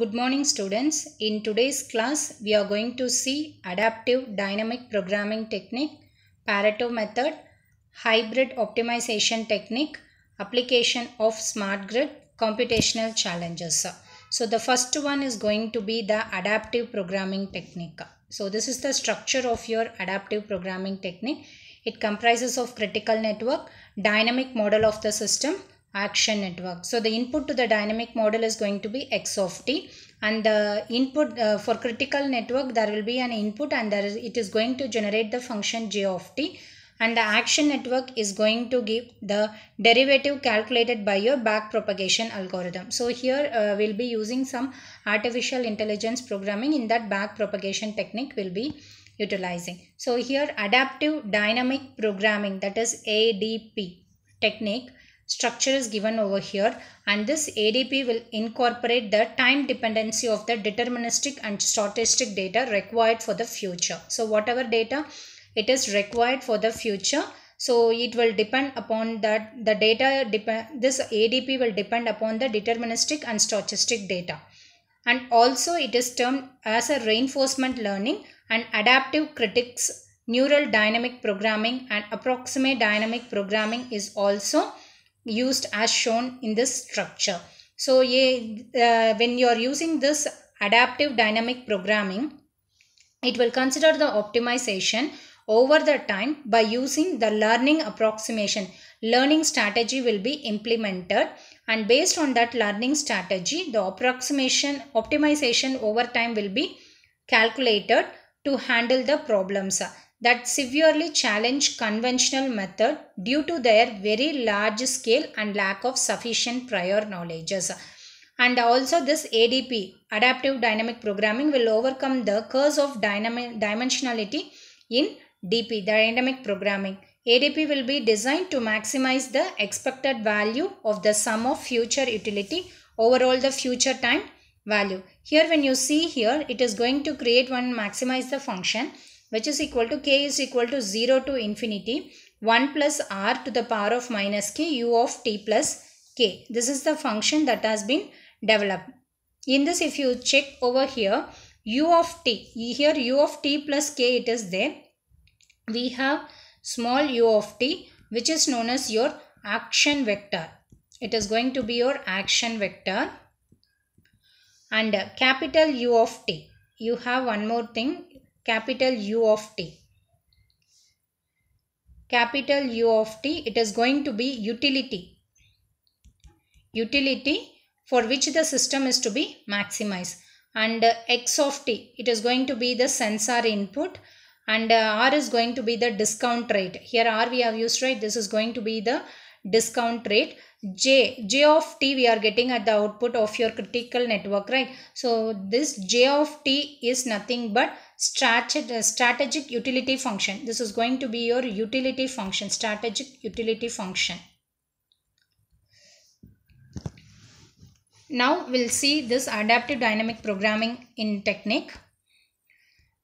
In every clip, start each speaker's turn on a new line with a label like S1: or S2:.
S1: Good morning students. In today's class, we are going to see adaptive dynamic programming technique, Pareto method, hybrid optimization technique, application of smart grid, computational challenges. So the first one is going to be the adaptive programming technique. So this is the structure of your adaptive programming technique. It comprises of critical network, dynamic model of the system, action network. So the input to the dynamic model is going to be x of t and the input uh, for critical network there will be an input and there is, it is going to generate the function j of t and the action network is going to give the derivative calculated by your back propagation algorithm. So here uh, we'll be using some artificial intelligence programming in that back propagation technique will be utilizing. So here adaptive dynamic programming that is ADP technique structure is given over here and this ADP will incorporate the time dependency of the deterministic and statistic data required for the future. So whatever data it is required for the future so it will depend upon that the data depend this ADP will depend upon the deterministic and statistic data and also it is termed as a reinforcement learning and adaptive critics neural dynamic programming and approximate dynamic programming is also used as shown in this structure. So uh, when you are using this adaptive dynamic programming, it will consider the optimization over the time by using the learning approximation. Learning strategy will be implemented and based on that learning strategy, the approximation optimization over time will be calculated to handle the problems that severely challenge conventional method due to their very large scale and lack of sufficient prior knowledges. And also this ADP, Adaptive Dynamic Programming will overcome the curse of dynamic dimensionality in DP, Dynamic Programming. ADP will be designed to maximize the expected value of the sum of future utility over all the future time value. Here when you see here, it is going to create one maximize the function which is equal to k is equal to 0 to infinity 1 plus r to the power of minus k u of t plus k. This is the function that has been developed. In this if you check over here u of t here u of t plus k it is there. We have small u of t which is known as your action vector. It is going to be your action vector and capital U of t. You have one more thing capital U of t. Capital U of t, it is going to be utility. Utility for which the system is to be maximized. And uh, x of t, it is going to be the sensor input and uh, r is going to be the discount rate. Here r we have used right, this is going to be the discount rate j j of t we are getting at the output of your critical network right so this j of t is nothing but uh, strategic, utility function. This is going to be your utility function, strategic utility function. Now we'll see this adaptive dynamic programming in technique.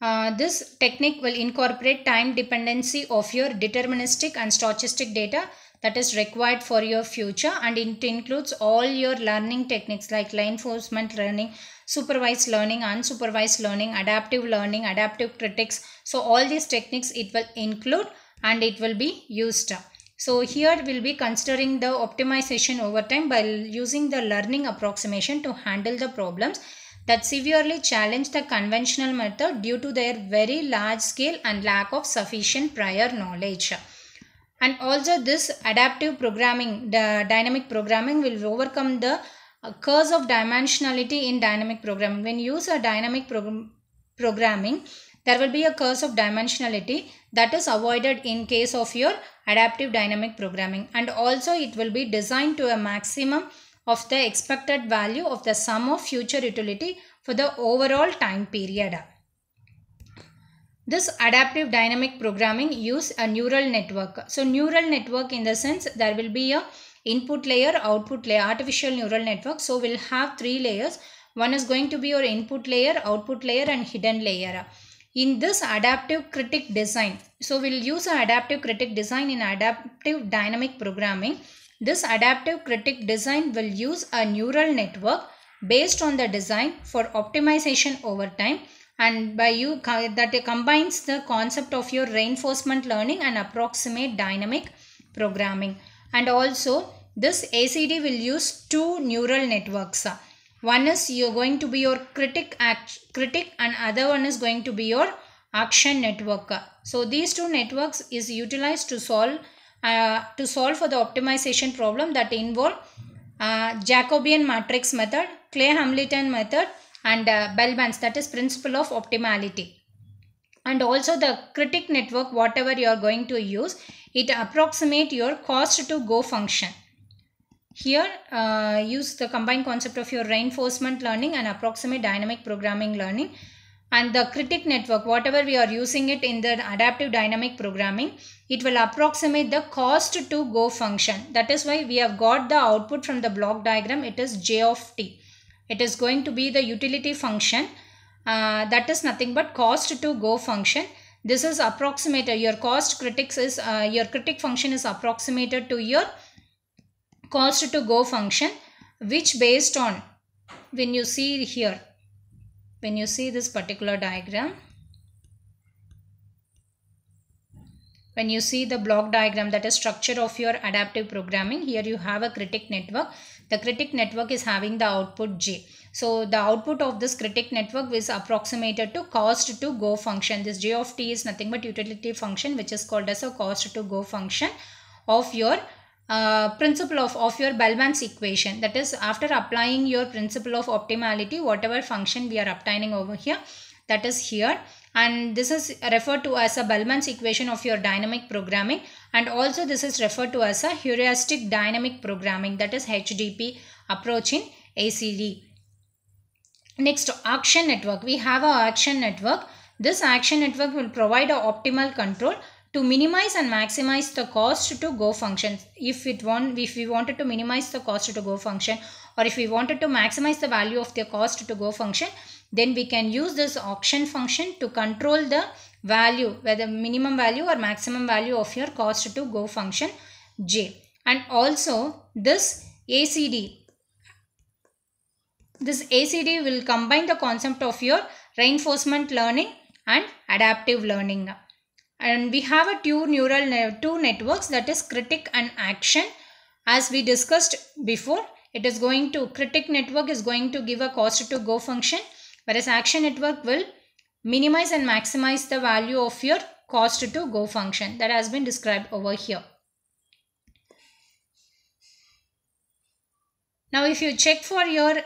S1: Uh, this technique will incorporate time dependency of your deterministic and stochastic data that is required for your future and it includes all your learning techniques like reinforcement learning supervised learning, unsupervised learning, adaptive learning, adaptive critics. So all these techniques it will include and it will be used. So here we'll be considering the optimization over time by using the learning approximation to handle the problems that severely challenge the conventional method due to their very large scale and lack of sufficient prior knowledge. And also this adaptive programming, the dynamic programming will overcome the curse of dimensionality in dynamic programming. When you use a dynamic program, programming, there will be a curse of dimensionality that is avoided in case of your adaptive dynamic programming. And also it will be designed to a maximum of the expected value of the sum of future utility for the overall time period. This adaptive dynamic programming use a neural network. So neural network in the sense there will be a input layer, output layer, artificial neural network. So we'll have three layers. One is going to be your input layer, output layer and hidden layer. In this adaptive critic design, so we'll use adaptive critic design in adaptive dynamic programming. This adaptive critic design will use a neural network based on the design for optimization over time and by you that combines the concept of your reinforcement learning and approximate dynamic programming and also this ACD will use two neural networks. One is you're going to be your critic, act, critic and other one is going to be your action network. So these two networks is utilized to solve uh, to solve for the optimization problem that involve uh, Jacobian matrix method, Clay Hamilton method and uh, Bellman's that is principle of optimality. And also the critic network whatever you are going to use it approximate your cost to go function. Here, uh, use the combined concept of your reinforcement learning and approximate dynamic programming learning and the critic network, whatever we are using it in the adaptive dynamic programming, it will approximate the cost to go function. That is why we have got the output from the block diagram. It is J of t. It is going to be the utility function. Uh, that is nothing but cost to go function this is approximated uh, your cost critics is uh, your critic function is approximated to your cost to go function which based on when you see here when you see this particular diagram when you see the block diagram that is structure of your adaptive programming here you have a critic network the critic network is having the output j so the output of this critic network is approximated to cost to go function this j of t is nothing but utility function which is called as a cost to go function of your uh, principle of, of your Bellman's equation. That is after applying your principle of optimality, whatever function we are obtaining over here, that is here. And this is referred to as a Bellman's equation of your dynamic programming. And also this is referred to as a heuristic dynamic programming that is HDP approach in ACD. Next action network. We have our action network. This action network will provide our optimal control to minimize and maximize the cost to go function if it want if we wanted to minimize the cost to go function or if we wanted to maximize the value of the cost to go function then we can use this auction function to control the value whether minimum value or maximum value of your cost to go function j and also this acd this acd will combine the concept of your reinforcement learning and adaptive learning and we have a two neural ne two networks that is critic and action as we discussed before it is going to critic network is going to give a cost to go function whereas action network will minimize and maximize the value of your cost to go function that has been described over here now if you check for your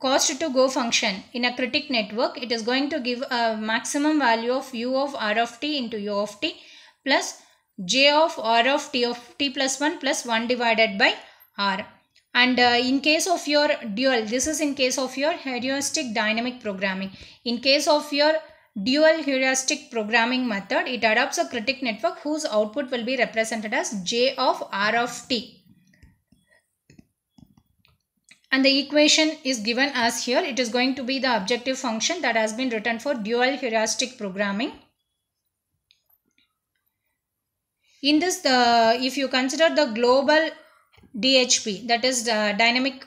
S1: cost to go function in a critic network it is going to give a maximum value of u of r of t into u of t plus j of r of t of t plus 1 plus 1 divided by r and uh, in case of your dual this is in case of your heuristic dynamic programming in case of your dual heuristic programming method it adopts a critic network whose output will be represented as j of r of t and the equation is given as here. It is going to be the objective function that has been written for dual heuristic programming. In this, the if you consider the global DHP, that is the dynamic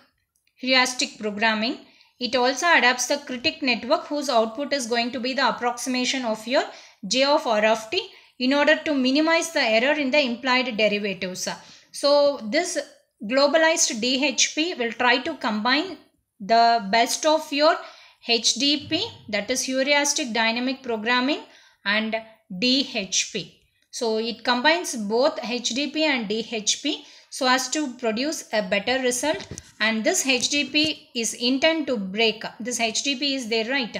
S1: heuristic programming, it also adapts the critic network whose output is going to be the approximation of your J of R of t in order to minimize the error in the implied derivatives. So this globalized DHP will try to combine the best of your HDP that is heuristic dynamic programming and DHP. So it combines both HDP and DHP so as to produce a better result and this HDP is intent to break. This HDP is there right.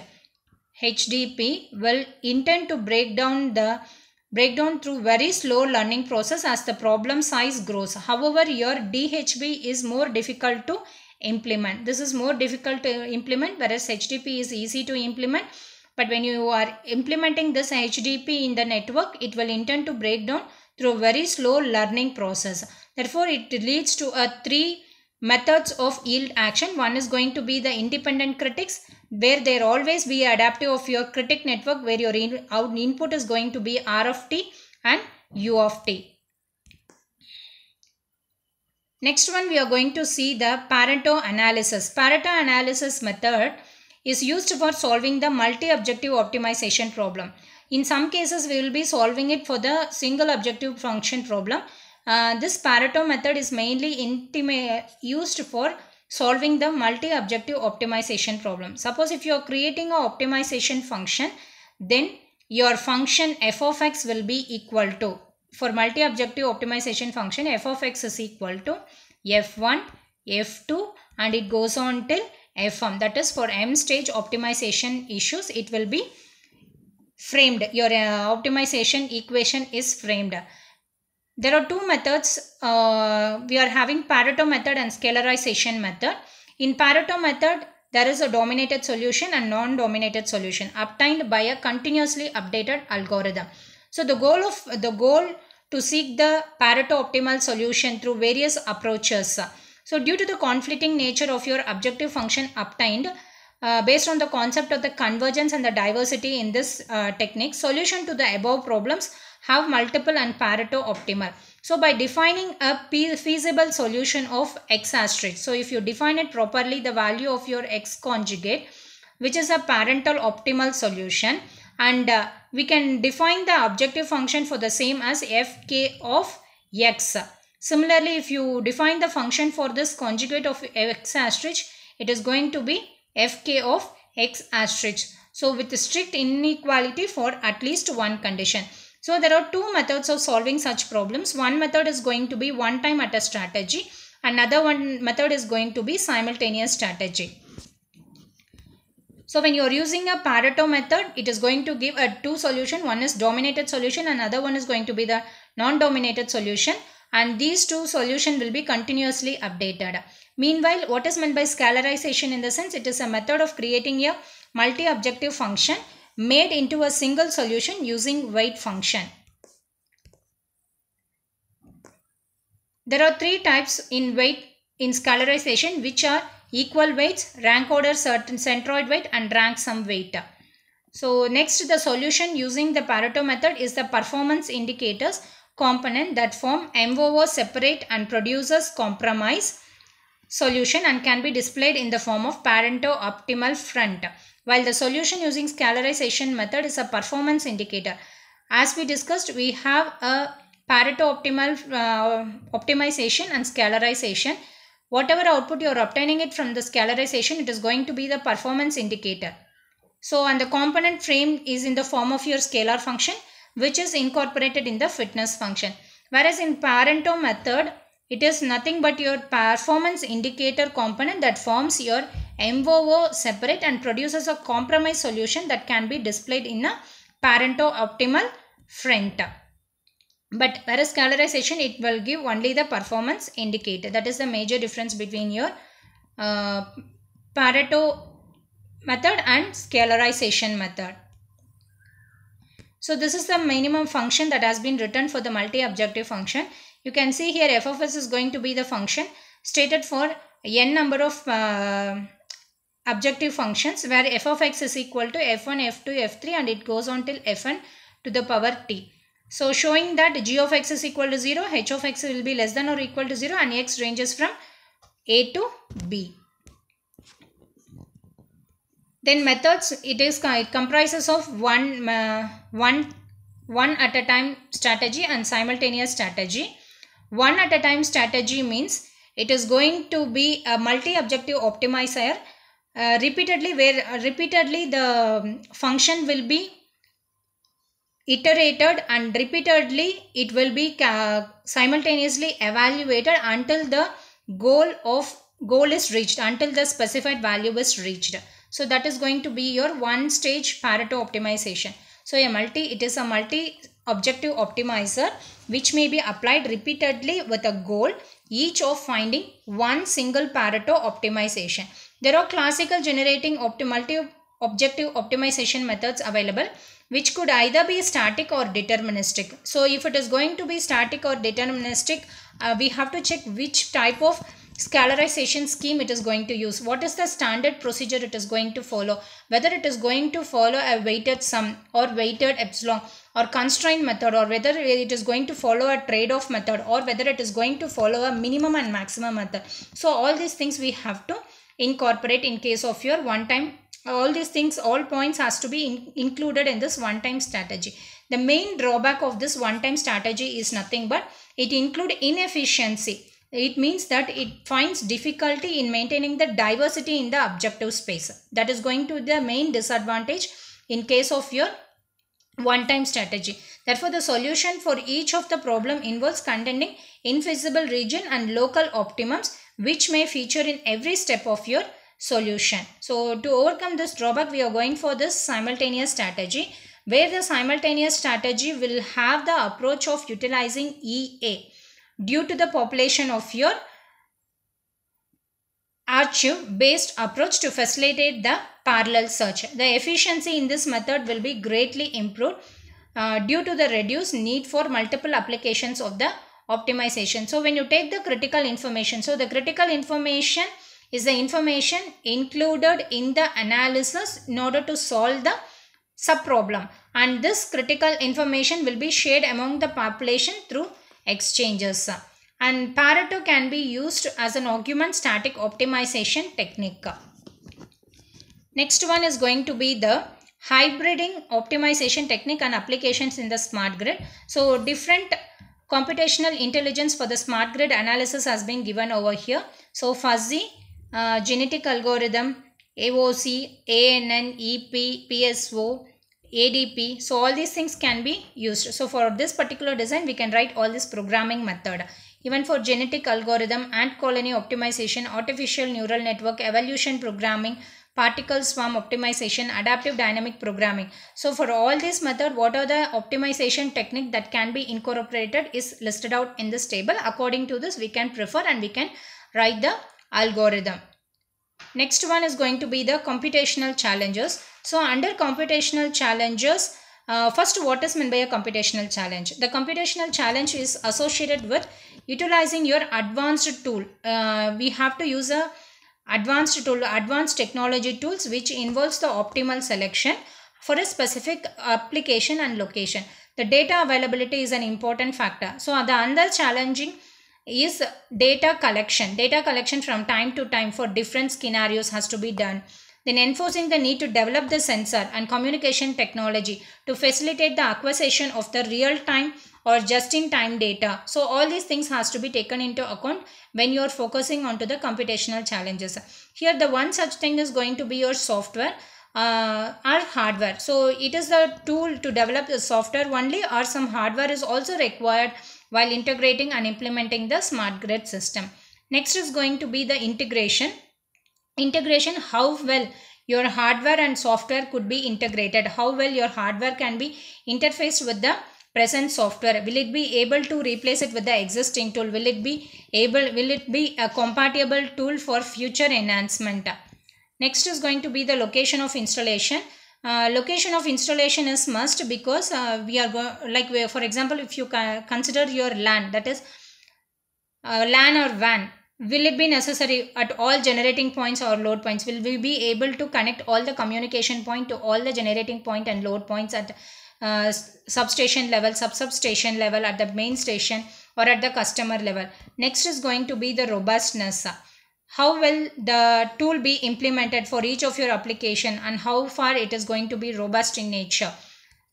S1: HDP will intend to break down the breakdown through very slow learning process as the problem size grows. However, your DHB is more difficult to implement. This is more difficult to implement whereas HDP is easy to implement. But when you are implementing this HDP in the network, it will intend to break down through a very slow learning process. Therefore, it leads to a three methods of yield action. One is going to be the independent critics where there always be adaptive of your critic network where your in out input is going to be R of t and U of t. Next one we are going to see the Pareto analysis. Pareto analysis method is used for solving the multi-objective optimization problem. In some cases we will be solving it for the single objective function problem uh, this Pareto method is mainly used for solving the multi-objective optimization problem. Suppose if you are creating an optimization function, then your function f of x will be equal to, for multi-objective optimization function, f of x is equal to f1, f2 and it goes on till fm. That is for m stage optimization issues, it will be framed. Your uh, optimization equation is framed. There are two methods. Uh, we are having Pareto method and scalarization method. In Pareto method, there is a dominated solution and non-dominated solution obtained by a continuously updated algorithm. So the goal of the goal to seek the Pareto optimal solution through various approaches. So due to the conflicting nature of your objective function obtained, uh, based on the concept of the convergence and the diversity in this uh, technique, solution to the above problems have multiple and Pareto optimal. So by defining a feasible solution of x asterisk. So if you define it properly, the value of your x conjugate, which is a parental optimal solution. And uh, we can define the objective function for the same as fk of x. Similarly, if you define the function for this conjugate of x asterisk, it is going to be fk of x asterisk. So with strict inequality for at least one condition. So there are two methods of solving such problems. One method is going to be one time at a strategy. Another one method is going to be simultaneous strategy. So when you are using a Pareto method, it is going to give a two solution. One is dominated solution, another one is going to be the non-dominated solution. And these two solution will be continuously updated. Meanwhile, what is meant by scalarization in the sense? It is a method of creating a multi-objective function made into a single solution using weight function. There are three types in weight in scalarization which are equal weights, rank order certain centroid weight and rank sum weight. So next the solution using the Pareto method is the performance indicators component that form MOO separate and produces compromise solution and can be displayed in the form of Pareto optimal front while the solution using scalarization method is a performance indicator. As we discussed, we have a Pareto optimal uh, optimization and scalarization. Whatever output you are obtaining it from the scalarization, it is going to be the performance indicator. So, and the component frame is in the form of your scalar function, which is incorporated in the fitness function. Whereas in Pareto method, it is nothing but your performance indicator component that forms your MOO separate and produces a compromise solution that can be displayed in a parento optimal front. But whereas colorization, it will give only the performance indicator. That is the major difference between your uh, Pareto method and scalarization method. So this is the minimum function that has been written for the multi-objective function. You can see here f of s is going to be the function stated for n number of uh, objective functions where f of x is equal to f1, f2, f3 and it goes on till fn to the power t. So showing that g of x is equal to 0, h of x will be less than or equal to 0 and x ranges from a to b. Then methods, it is it comprises of one, uh, one, one at a time strategy and simultaneous strategy. One at a time strategy means it is going to be a multi-objective optimizer uh, repeatedly where uh, repeatedly the um, function will be iterated and repeatedly it will be uh, simultaneously evaluated until the goal of goal is reached until the specified value is reached so that is going to be your one stage pareto optimization so a multi it is a multi objective optimizer which may be applied repeatedly with a goal each of finding one single Pareto optimization. There are classical generating optimal objective optimization methods available which could either be static or deterministic. So if it is going to be static or deterministic, uh, we have to check which type of scalarization scheme it is going to use. What is the standard procedure it is going to follow? Whether it is going to follow a weighted sum or weighted epsilon or constraint method or whether it is going to follow a trade-off method or whether it is going to follow a minimum and maximum method. So all these things we have to incorporate in case of your one-time all these things all points has to be in, included in this one-time strategy. The main drawback of this one-time strategy is nothing but it include inefficiency. It means that it finds difficulty in maintaining the diversity in the objective space. That is going to the main disadvantage in case of your one-time strategy. Therefore, the solution for each of the problem involves containing infeasible region and local optimums which may feature in every step of your solution. So, to overcome this drawback, we are going for this simultaneous strategy where the simultaneous strategy will have the approach of utilizing EA due to the population of your Archive based approach to facilitate the parallel search. The efficiency in this method will be greatly improved uh, due to the reduced need for multiple applications of the optimization. So when you take the critical information, so the critical information is the information included in the analysis in order to solve the subproblem and this critical information will be shared among the population through exchanges and Pareto can be used as an augment static optimization technique. Next one is going to be the hybriding optimization technique and applications in the smart grid. So different computational intelligence for the smart grid analysis has been given over here. So fuzzy, uh, genetic algorithm, AOC, ANN, EP, PSO, ADP. So all these things can be used. So for this particular design, we can write all this programming method. Even for genetic algorithm, ant colony optimization, artificial neural network, evolution programming, particle swarm optimization, adaptive dynamic programming. So for all this method, what are the optimization technique that can be incorporated is listed out in this table. According to this, we can prefer and we can write the algorithm. Next one is going to be the computational challenges. So under computational challenges, uh, first what is meant by a computational challenge? The computational challenge is associated with utilizing your advanced tool uh, we have to use a advanced tool advanced technology tools which involves the optimal selection for a specific application and location the data availability is an important factor so the another challenging is data collection data collection from time to time for different scenarios has to be done then enforcing the need to develop the sensor and communication technology to facilitate the acquisition of the real time or just in time data so all these things has to be taken into account when you are focusing onto the computational challenges here the one such thing is going to be your software uh, or hardware so it is the tool to develop the software only or some hardware is also required while integrating and implementing the smart grid system next is going to be the integration integration how well your hardware and software could be integrated how well your hardware can be interfaced with the present software will it be able to replace it with the existing tool will it be able will it be a compatible tool for future enhancement next is going to be the location of installation uh, location of installation is must because uh, we are like we, for example if you consider your LAN that is uh, LAN or van, will it be necessary at all generating points or load points will we be able to connect all the communication point to all the generating point and load points at uh, substation level, sub-substation level, at the main station or at the customer level. Next is going to be the robustness. How will the tool be implemented for each of your application and how far it is going to be robust in nature.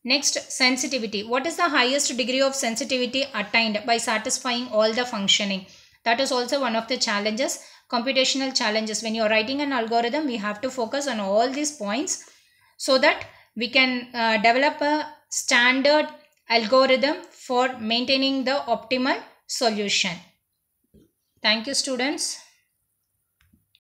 S1: Next, sensitivity. What is the highest degree of sensitivity attained by satisfying all the functioning? That is also one of the challenges, computational challenges. When you are writing an algorithm, we have to focus on all these points so that we can uh, develop a standard algorithm for maintaining the optimal solution. Thank you students.